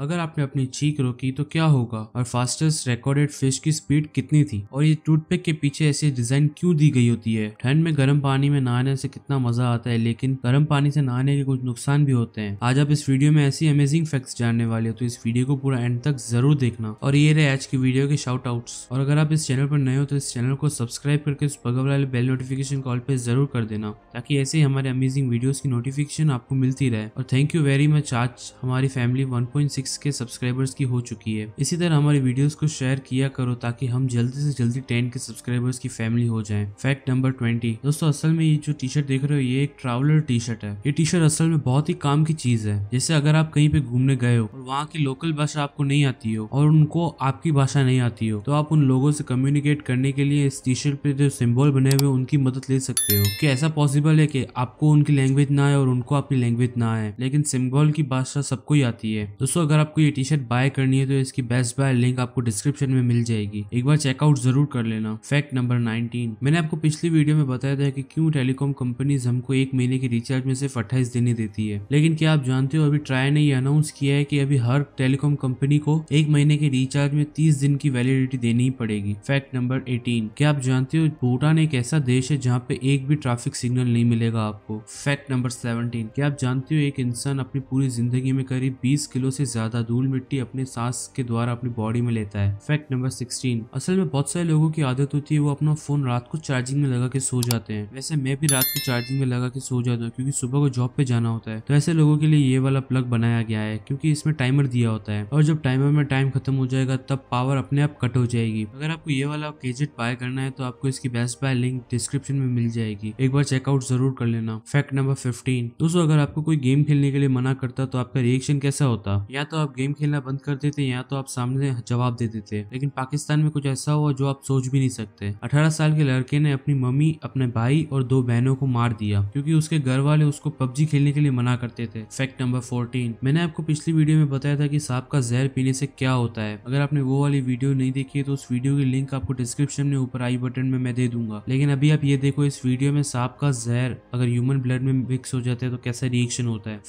अगर आपने अपनी चीख रोकी तो क्या होगा और फास्टेस्ट रिकॉर्डेड फिश की स्पीड कितनी थी और ये टूथपिक के पीछे ऐसे डिजाइन क्यों दी गई होती है ठंड में गर्म पानी में नहाने से कितना मजा आता है लेकिन गर्म पानी से नहाने के कुछ नुकसान भी होते हैं आज आप इस वीडियो में ऐसी अमेजिंग फैक्ट्स जानने वाले हो तो इस वीडियो को पूरा एंड तक जरूर देखना और ये रहे आज की वीडियो के शाउट आउट्स और अगर आप इस चैनल पर नए हो तो इस चैनल को सब्सक्राइब करके उस बगल वाले बेल नोटिफिकेशन कॉल पर जरूर कर देना ताकि ऐसे ही हमारे अमेजिंग वीडियोज की नोटिफिकेशन आपको मिलती रहे और थैंक यू वेरी मच आज हमारी फैमिली वन सिक्स के सब्सक्राइबर्स की हो चुकी है इसी तरह हमारे वीडियोस को शेयर किया करो ताकि हम जल्दी से जल्दी टेन के सब्सक्राइबर्स की फैमिली हो जाए फैक्ट नंबर ट्वेंटी दोस्तों असल में ये जो टी शर्ट देख रहे हो ये एक ट्रैवलर टी शर्ट है ये टी शर्ट असल में बहुत ही काम की चीज है जैसे अगर आप कहीं पे घूमने गए हो और वहाँ की लोकल भाषा आपको नहीं आती हो और उनको आपकी भाषा नहीं आती हो तो आप उन लोगों से कम्युनिकेट करने के लिए इस टी शर्ट पे जो सिम्बॉल बने हुए उनकी मदद ले सकते हो कि ऐसा पॉसिबल है कि आपको उनकी लैंग्वेज ना आए और उनको आपकी लैंग्वेज ना आए लेकिन सिम्बॉल की भाषा सबको ही आती है दोस्तों अगर अगर आपको ये टी शर्ट बाय करनी है तो इसकी बेस्ट बाय लिंक आपको डिस्क्रिप्शन में मिल जाएगी एक बार चेकआउट जरूर कर लेना फैक्ट नंबर नाइनटीन मैंने आपको पिछली वीडियो में बताया था कि क्यों टेलीकॉम कंपनीज हमको एक महीने के रिचार्ज में सिर्फ अट्ठाईस दिन ही देती है लेकिन क्या आप जानते हो अभी ट्राई ने यह अनाउंस किया है की कि अभी हर टेलीकॉम कंपनी को एक महीने के रिचार्ज में तीस दिन की वैलिडिटी देनी ही पड़ेगी फैक्ट नंबर एटीन क्या आप जानते हो भूटान एक ऐसा देश है जहाँ पे एक भी ट्रैफिक सिग्नल नहीं मिलेगा आपको फैक्ट नंबर सेवनटीन क्या आप जानते हो एक इंसान अपनी पूरी जिंदगी में करीब बीस किलो से ज्यादा ज्यादा धूल मिट्टी अपने सांस के द्वारा अपनी बॉडी में लेता है फैक्ट नंबर सिक्सटीन असल में बहुत सारे लोगों की आदत होती है वो अपना फोन रात को चार्जिंग में लगा के सो जाते हैं वैसे मैं भी रात को चार्जिंग में लगा के सो जाता हूँ क्योंकि सुबह को जॉब पे जाना होता है तो ऐसे लोगों के लिए ये वाला प्लग बनाया गया है क्योंकि इसमें टाइमर दिया होता है और जब टाइमर में टाइम खत्म हो जाएगा तब पावर अपने आप कट हो जाएगी अगर आपको ये वाला गेजेट बाय करना है तो आपको इसकी बेस्ट बाय लिंक डिस्क्रिप्शन में मिल जाएगी एक बार चेकआउट जरूर कर लेना फैक्ट नंबर फिफ्टीन दोस्तों अगर आपको कोई गेम खेलने के लिए मना करता तो आपका रिएक्शन कैसा होता या तो तो आप गेम खेलना बंद कर देते या तो आप सामने जवाब दे देते लेकिन पाकिस्तान में कुछ ऐसा हुआ जो आप सोच भी नहीं सकते अठारह साल के लड़के ने अपनी मम्मी अपने भाई और दो बहनों को मार दिया क्योंकि उसके घर वाले उसको पबजी खेलने के लिए मना करते थे फैक्ट नंबर फोर्टीन मैंने आपको पिछली वीडियो में बताया था की सांप का जहर पीने से क्या होता है अगर आपने वो वाली वीडियो नहीं देखी है तो उस वीडियो की लिंक आपको डिस्क्रिप्शन में ऊपर आई बटन में मैं दे दूंगा लेकिन अभी आप ये देखो इस वीडियो में सांप का जहर अगर ह्यूमन ब्लड में मिक्स हो जाता है तो कैसा रिएक्शन होता है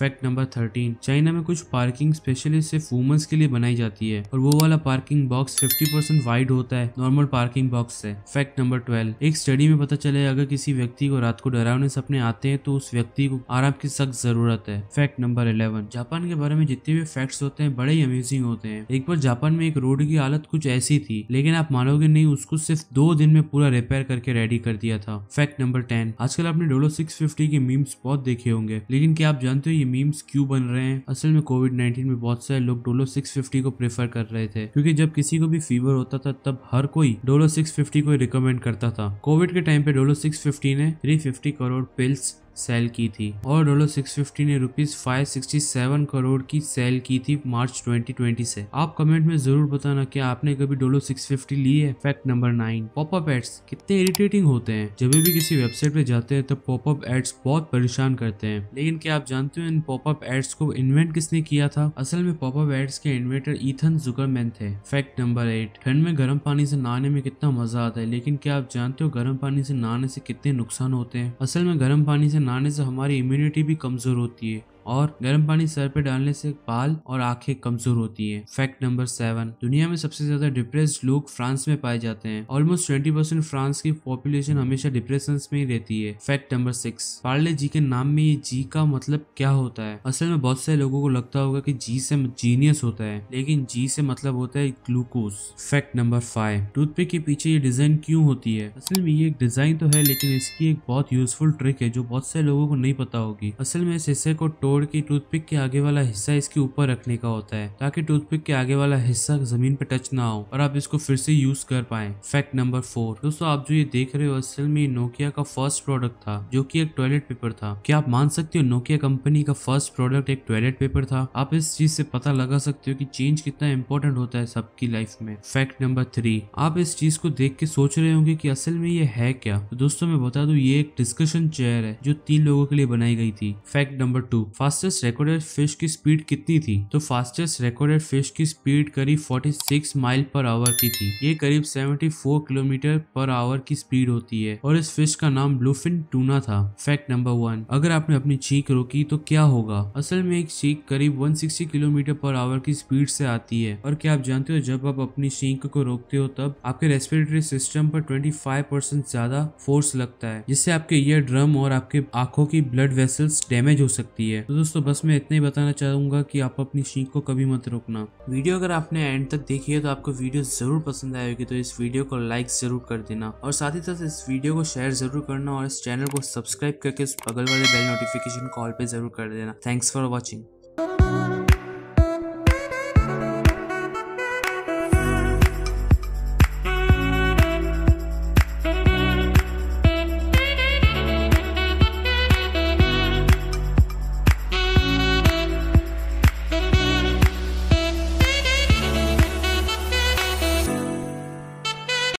फैक्ट नंबर थर्टीन चाइना में कुछ पार्किंग स्पेशली सिर्फ वुमेंस के लिए बनाई जाती है और वो वाला parking box fifty percent wide होता है नॉर्मल पार्किंग बॉक्स से फैक्ट नंबर ट्वेल्व एक स्टडी में पता चले अगर किसी व्यक्ति को रात को डरावने सपने आते हैं तो उस व्यक्ति को आराम की सख्त जरूरत है फैक्ट नंबर इलेवन जापान के बारे में जितने भी फैक्ट्स होते हैं बड़े ही अम्यूजिंग होते हैं एक बार जापान में एक रोड की हालत कुछ ऐसी थी लेकिन आप मानोगे नहीं उसको सिर्फ दो दिन में पूरा रिपेयर करके रेडी कर दिया था फैक्ट नंबर टेन आजकल आपने डोलो सिक्स फिफ्टी के मीम्स बहुत देखे होंगे लेकिन क्या आप जानते हो ये मीम्स क्यों बन रहे हैं असल में कोविड नाइन्टीन में बहुत सारे लोग डोलो सिक्स फिफ्टी को प्रेफर कर रहे थे क्योंकि जब किसी को भी फीवर होता था तब हर कोई डोलो सिक्स फिफ्टी को रिकमेंड करता था कोविड के टाइम पे डोलो सिक्स फिफ्टी ने three fifty crore pills sale की थी और डोलो सिक्स फिफ्टी ने rupees five sixty seven crore की सेल की थी मार्च ट्वेंटी ट्वेंटी से आप कमेंट में जरूर बताना कि आपने कभी डोलो सिक्स फिफ्टी ली है fact number nine pop up ads कितने इरिटेटिंग होते हैं जब भी किसी वेबसाइट पे जाते हैं तो पॉपअप एड्स बहुत परेशान करते हैं लेकिन क्या आप जानते हो इन पॉपअप एड्स को इन्वेंट किसने किया था असल में पॉपअप एड्स के इन्वेंटर इथन जुकरमैन थे फैक्ट नंबर एट ठंड में गर्म पानी से नहाने में कितना मजा आता है लेकिन क्या आप जानते हो गर्म पानी से नहाने से कितने नुकसान होते हैं असल में गर्म पानी से नहाने से हमारी इम्यूनिटी भी कमज़ोर होती है और गर्म पानी सर पे डालने से बाल और आंखें कमजोर होती हैं। फैक्ट नंबर सेवन दुनिया में सबसे ज्यादा डिप्रेस लोग फ्रांस में पाए जाते हैं ऑलमोस्ट ट्वेंटी परसेंट फ्रांस की पॉपुलेशन हमेशा डिप्रेशन में ही रहती है fact number six Parle G के नाम में ये जी का मतलब क्या होता है असल में बहुत सारे लोगों को लगता होगा की जी से जीनियस होता है लेकिन जी से मतलब होता है glucose fact number five toothpick के पीछे ये डिजाइन क्यों होती है असल में ये एक डिजाइन तो है लेकिन इसकी एक बहुत यूजफुल ट्रिक है जो बहुत सारे लोगों को नहीं पता होगी असल में इस हिस्से को रोड की टूथपिक के आगे वाला हिस्सा इसके ऊपर रखने का होता है ताकि टूथपिक के आगे वाला हिस्सा जमीन पर टच ना हो और आप इसको फिर से यूज कर पाए फैक्ट नंबर फोर दोस्तों आप जो ये देख रहे हो असल में नोकिया का फर्स्ट प्रोडक्ट था जो की एक टॉयलेट पेपर था क्या आप मान सकते हो नोकिया कंपनी का फर्स्ट प्रोडक्ट एक टॉयलेट पेपर था आप इस चीज से पता लगा सकते हो कि चेंज कितना इम्पोर्टेंट होता है सबकी लाइफ में फैक्ट नंबर थ्री आप इस चीज को देख के सोच रहे होंगे कि असल में ये है क्या तो दोस्तों मैं बता दू ये एक डिस्कशन चेयर है जो तीन लोगों के लिए बनाई गई थी fact number two fastest recorded fish की स्पीड कितनी थी तो फास्टेस्ट रिकॉर्डेड फिश की स्पीड करीब 46 माइल पर आवर की थी ये करीब 74 किलोमीटर पर आवर की स्पीड होती है और इस फिश का नाम ब्लूफिन टूना था फैक्ट नंबर वन अगर आपने अपनी चीक रोकी तो क्या होगा असल में एक चीख करीब वन किलोमीटर पर आवर की स्पीड से आती है और क्या आप जानते हो जब आप अपनी चीख को रोकते हो तब आपके रेस्पिरेटरी सिस्टम पर ट्वेंटी ज्यादा फोर्स लगता है जिससे आपके ईयर ड्रम और आपके आंखों की ब्लड वेसल्स डैमेज हो सकती है तो दोस्तों बस मैं इतना ही बताना चाहूंगा कि आप अपनी सीख को कभी मत रोकना वीडियो अगर आपने एंड तक देखी है तो आपको वीडियो जरूर पसंद आई होगी तो इस वीडियो को लाइक जरूर कर देना और साथ ही साथ इस वीडियो को शेयर जरूर करना और इस चैनल को सब्सक्राइब करके इस बगल वाले बेल नोटिफिकेशन कॉल पर जरूर कर देना थैंक्स फॉर वॉचिंग